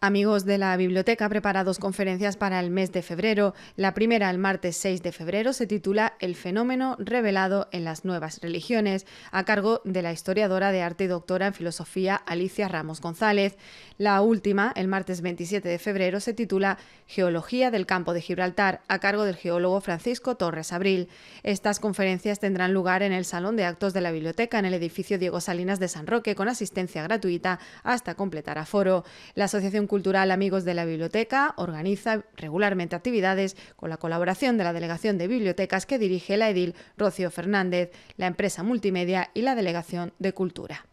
Amigos de la biblioteca prepara dos conferencias para el mes de febrero. La primera, el martes 6 de febrero, se titula El fenómeno revelado en las nuevas religiones, a cargo de la historiadora de arte y doctora en filosofía Alicia Ramos González. La última, el martes 27 de febrero, se titula Geología del campo de Gibraltar, a cargo del geólogo Francisco Torres Abril. Estas conferencias tendrán lugar en el Salón de Actos de la Biblioteca, en el edificio Diego Salinas de San Roque, con asistencia gratuita hasta completar aforo. La Asociación Cultural Amigos de la Biblioteca organiza regularmente actividades con la colaboración de la Delegación de Bibliotecas que dirige la edil Rocío Fernández, la empresa multimedia y la Delegación de Cultura.